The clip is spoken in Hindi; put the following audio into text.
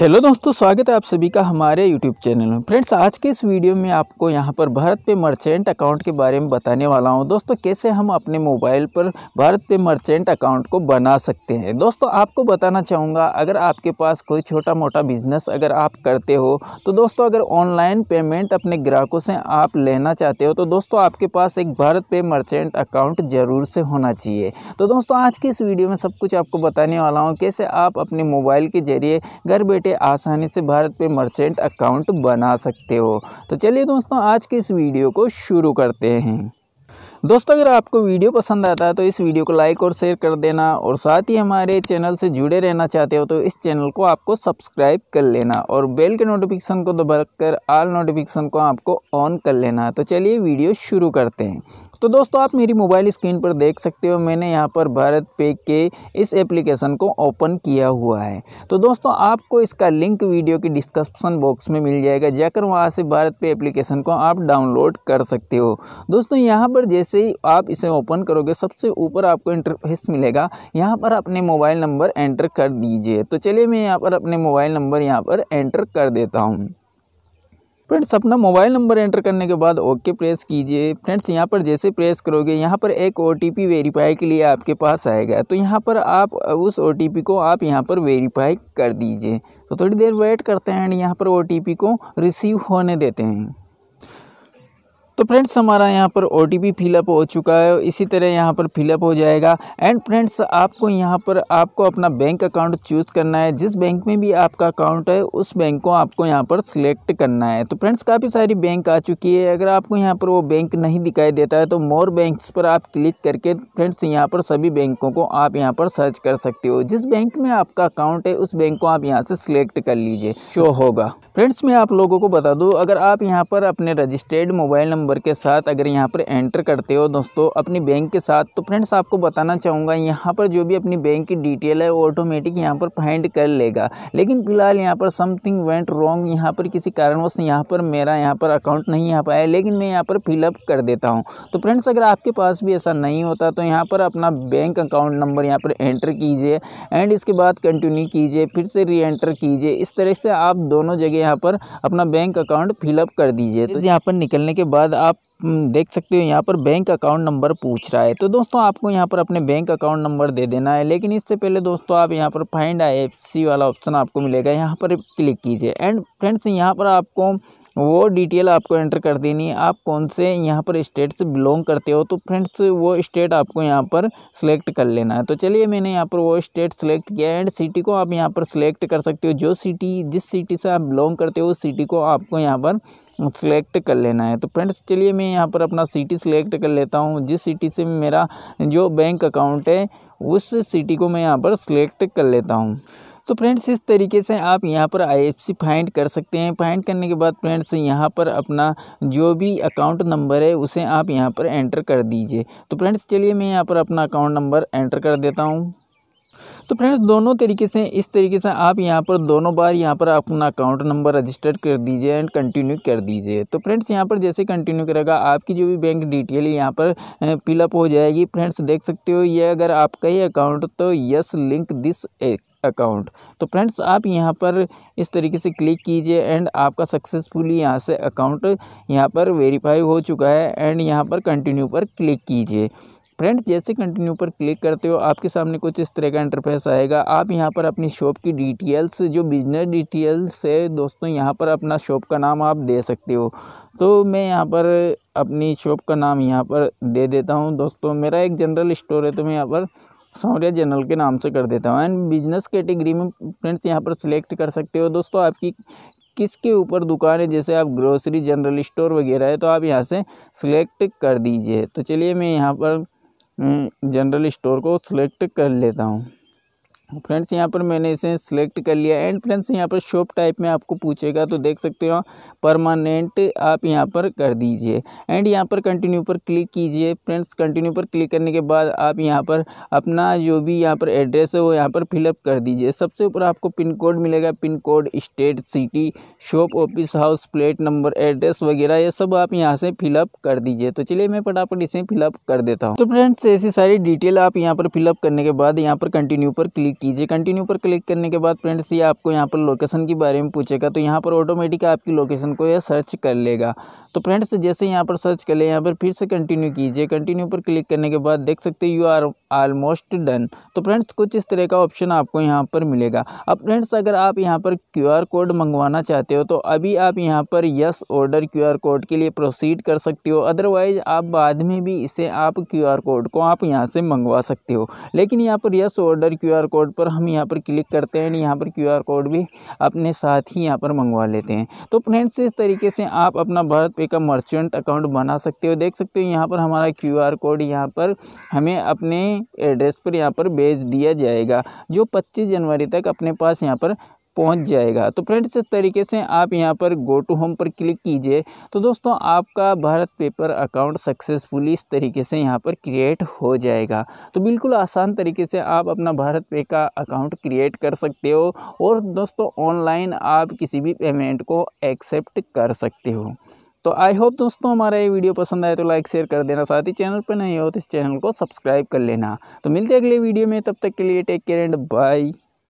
हेलो दोस्तों स्वागत है आप सभी का हमारे यूट्यूब चैनल में फ्रेंड्स आज के इस वीडियो में आपको यहां पर भारत पे मर्चेंट अकाउंट के बारे में बताने वाला हूं दोस्तों कैसे हम अपने मोबाइल पर भारत पे मर्चेंट अकाउंट को बना सकते हैं दोस्तों आपको बताना चाहूँगा अगर आपके पास कोई छोटा मोटा बिजनेस अगर आप करते हो तो दोस्तों अगर ऑनलाइन पेमेंट अपने ग्राहकों से आप लेना चाहते हो तो दोस्तों आपके पास एक भारत पे मर्चेंट अकाउंट ज़रूर से होना चाहिए तो दोस्तों आज की इस वीडियो में सब कुछ आपको बताने वाला हूँ कैसे आप अपने मोबाइल के जरिए घर बैठे घंटे आसानी से भारत पे मर्चेंट अकाउंट बना सकते हो तो चलिए दोस्तों आज के इस वीडियो को शुरू करते हैं दोस्तों अगर आपको वीडियो पसंद आता है तो इस वीडियो को लाइक और शेयर कर देना और साथ ही हमारे चैनल से जुड़े रहना चाहते हो तो इस चैनल को आपको सब्सक्राइब कर लेना और बेल के नोटिफिकेशन को दबाकर ऑल नोटिफिकेशन को आपको ऑन कर लेना तो चलिए वीडियो शुरू करते हैं तो दोस्तों आप मेरी मोबाइल स्क्रीन पर देख सकते हो मैंने यहाँ पर भारत पे के इस एप्लीकेशन को ओपन किया हुआ है तो दोस्तों आपको इसका लिंक वीडियो के डिस्क्रिप्शन बॉक्स में मिल जाएगा जाकर वहाँ से भारत पे एप्लीकेशन को आप डाउनलोड कर सकते हो दोस्तों यहाँ पर जैसे ही आप इसे ओपन करोगे सबसे ऊपर आपको इंटरफेस मिलेगा यहाँ पर अपने मोबाइल नंबर एंटर कर दीजिए तो चलिए मैं यहाँ पर अपने मोबाइल नंबर यहाँ पर एंटर कर देता हूँ फ्रेंड्स अपना मोबाइल नंबर एंटर करने के बाद ओके प्रेस कीजिए फ्रेंड्स यहाँ पर जैसे प्रेस करोगे यहाँ पर एक ओ वेरीफाई के लिए आपके पास आएगा तो यहाँ पर आप उस ओ को आप यहाँ पर वेरीफाई कर दीजिए तो थोड़ी देर वेट करते हैं एंड यहाँ पर ओ को रिसीव होने देते हैं तो फ्रेंड्स हमारा यहाँ पर ओ टी फिलअप हो चुका है इसी तरह यहाँ पर फिलअप हो जाएगा एंड फ्रेंड्स आपको यहाँ पर आपको अपना बैंक अकाउंट चूज़ करना है जिस बैंक में भी आपका अकाउंट है उस बैंक को आपको यहाँ पर सिलेक्ट करना है तो फ्रेंड्स काफ़ी सारी बैंक आ चुकी है अगर आपको यहाँ पर वो बैंक नहीं दिखाई देता है तो मोर बैंक पर आप क्लिक करके फ्रेंड्स यहाँ पर सभी बैंकों को आप यहाँ पर सर्च कर सकते हो जिस बैंक में आपका अकाउंट है उस बैंक को आप यहाँ से सिलेक्ट कर लीजिए शो होगा फ्रेंड्स मैं आप लोगों को बता दूँ अगर आप यहाँ पर अपने रजिस्टर्ड मोबाइल नंबर नंबर के साथ अगर यहाँ पर एंटर करते हो दोस्तों अपनी बैंक के साथ तो फ्रेंड्स आपको बताना चाहूँगा यहाँ पर जो भी अपनी बैंक की डिटेल है वो ऑटोमेटिक यहाँ पर फाइंड कर लेगा लेकिन फिलहाल यहाँ पर समथिंग वेंट रॉन्ग यहाँ पर किसी कारणवश यहाँ पर मेरा यहाँ पर अकाउंट नहीं आ पाया लेकिन मैं यहाँ पर फिलअप कर देता हूँ तो फ्रेंड्स अगर आपके पास भी ऐसा नहीं होता तो यहाँ पर अपना बैंक अकाउंट नंबर यहाँ पर एंटर कीजिए एंड इसके बाद कंटिन्यू कीजिए फिर से री एंटर कीजिए इस तरह से आप दोनों जगह यहाँ पर अपना बैंक अकाउंट फिलअप कर दीजिए तो यहाँ पर निकलने के बाद आप देख सकते हो यहाँ पर बैंक अकाउंट नंबर पूछ रहा है तो दोस्तों आपको यहाँ पर अपने बैंक अकाउंट नंबर दे देना है लेकिन इससे पहले दोस्तों आप यहाँ पर फाइंड आई वाला ऑप्शन आपको मिलेगा यहाँ पर क्लिक कीजिए एंड फ्रेंड्स यहाँ पर आपको वो डिटेल आपको एंटर कर देनी है आप कौन से यहाँ पर स्टेट से बिलोंग करते हो तो फ्रेंड्स वो स्टेट आपको यहाँ पर सिलेक्ट कर लेना है तो चलिए मैंने यहाँ पर वो स्टेट सिलेक्ट किया एंड सिटी को आप यहाँ पर सिलेक्ट कर सकते हो जो सिटी जिस सिटी से आप बिलोंग करते हो उस सिटी को आपको यहाँ पर सिलेक्ट कर लेना है तो फ्रेंड्स चलिए मैं यहाँ पर अपना सिटी सिलेक्ट कर लेता हूँ जिस सिटी से मेरा जो बैंक अकाउंट है उस सिटी को मैं यहाँ पर सिलेक्ट कर लेता हूँ तो फ्रेंड्स इस तरीके से आप यहाँ पर आईएफसी फाइंड कर सकते हैं फाइंड करने के बाद फ्रेंड्स यहाँ पर अपना जो भी अकाउंट नंबर है उसे आप यहाँ पर एंटर कर दीजिए तो फ्रेंड्स चलिए मैं यहाँ पर अपना अकाउंट नंबर एंटर कर देता हूँ तो फ्रेंड्स दोनों तरीके से इस तरीके से आप यहाँ पर दोनों बार यहाँ पर अपना अकाउंट नंबर रजिस्टर कर दीजिए एंड कंटिन्यू कर दीजिए तो फ्रेंड्स यहाँ पर जैसे कंटिन्यू करेगा आपकी जो भी बैंक डिटेल यहाँ पर फिलअप हो जाएगी फ्रेंड्स देख सकते हो ये अगर आपका ही अकाउंट तो यस लिंक दिस एक अकाउंट तो फ्रेंड्स आप यहाँ पर इस तरीके से क्लिक कीजिए एंड आपका सक्सेसफुली यहाँ से अकाउंट यहाँ पर वेरीफाई हो चुका है एंड यहाँ पर कंटिन्यू पर क्लिक कीजिए फ्रेंड जैसे कंटिन्यू पर क्लिक करते हो आपके सामने कुछ इस तरह का इंटरफेस आएगा आप यहाँ पर अपनी शॉप की डिटेल्स जो बिजनेस डिटेल्स है दोस्तों यहाँ पर अपना शॉप का नाम आप दे सकते हो तो मैं यहाँ पर अपनी शॉप का नाम यहाँ पर दे देता हूँ दोस्तों मेरा एक जनरल स्टोर है तो मैं यहाँ पर सौर्या जनरल के नाम से कर देता हूँ एंड बिजनेस कैटेगरी में फ्रेंड्स यहाँ पर सिलेक्ट कर सकते हो दोस्तों आपकी किसके ऊपर दुकान है जैसे आप ग्रोसरी जनरल स्टोर वगैरह है तो आप यहाँ से सिलेक्ट कर दीजिए तो चलिए मैं यहाँ पर जनरल हम्म, स्टोर को सिलेक्ट कर लेता हूँ फ्रेंड्स यहाँ पर मैंने इसे सिलेक्ट कर लिया एंड फ्रेंड्स यहाँ पर शॉप टाइप में आपको पूछेगा तो देख सकते हो परमानेंट आप यहाँ पर कर दीजिए एंड यहाँ पर कंटिन्यू पर क्लिक कीजिए फ्रेंड्स कंटिन्यू पर क्लिक करने के बाद आप यहाँ पर अपना जो भी यहाँ पर एड्रेस है वो यहाँ पर फिलअप कर दीजिए सबसे ऊपर आपको पिन कोड मिलेगा pin code state city shop office house plate number address वगैरह ये सब आप यहाँ से फिलअप कर दीजिए तो चलिए मैं फटाफट इसे फिलअप कर देता हूँ तो फ्रेंड्स ऐसी सारी डिटेल आप यहाँ पर फिलअप करने के बाद यहाँ पर कंटिन्यू पर क्लिक कीजिए कंटिन्यू पर क्लिक करने के बाद फ्रेंड्स ये आपको यहाँ पर लोकेशन के बारे में पूछेगा तो यहाँ पर ऑटोमेटिक आपकी लोकेशन को यह सर्च कर लेगा तो फ्रेंड्स जैसे यहाँ पर सर्च कर ले यहाँ पर फिर से कंटिन्यू कीजिए कंटिन्यू पर क्लिक करने के बाद देख सकते हैं यू आर ऑलमोस्ट डन तो फ्रेंड्स कुछ इस तरह का ऑप्शन आपको यहाँ पर मिलेगा अब फ्रेंड्स अगर आप यहाँ पर क्यूआर कोड मंगवाना चाहते हो तो अभी आप यहाँ पर यस ऑर्डर क्यूआर कोड के लिए प्रोसीड कर सकते हो अदरवाइज आप बाद में भी इसे आप क्यूआर कोड को आप यहाँ से मंगवा सकते हो लेकिन यहाँ पर यस ऑर्डर क्यूआर कोड पर हम यहाँ पर क्लिक करते हैं यहाँ पर आर कोड भी अपने साथ ही यहाँ पर मंगवा लेते हैं तो फ्रेंड्स इस तरीके से आप अपना भारत पे का मर्चेंट अकाउंट बना सकते हो देख सकते हो यहाँ पर हमारा क्यू आर कोड यहाँ पर हमें अपने एड्रेस पर यहाँ पर भेज दिया जाएगा जो पच्चीस जनवरी तक अपने पास यहाँ पर पहुंच जाएगा तो फ्रेंड्स इस तरीके से आप यहाँ पर गो टू होम पर क्लिक कीजिए तो दोस्तों आपका भारत पेपर अकाउंट सक्सेसफुली इस तरीके से यहाँ पर क्रिएट हो जाएगा तो बिल्कुल आसान तरीके से आप अपना भारत पे का अकाउंट क्रिएट कर सकते हो और दोस्तों ऑनलाइन आप किसी भी पेमेंट को एक्सेप्ट कर सकते हो तो आई होप दोस्तों हमारा ये वीडियो पसंद आए तो लाइक शेयर कर देना साथ ही चैनल पर नहीं हो तो इस चैनल को सब्सक्राइब कर लेना तो मिलते हैं अगले वीडियो में तब तक के लिए टेक केयर एंड बाय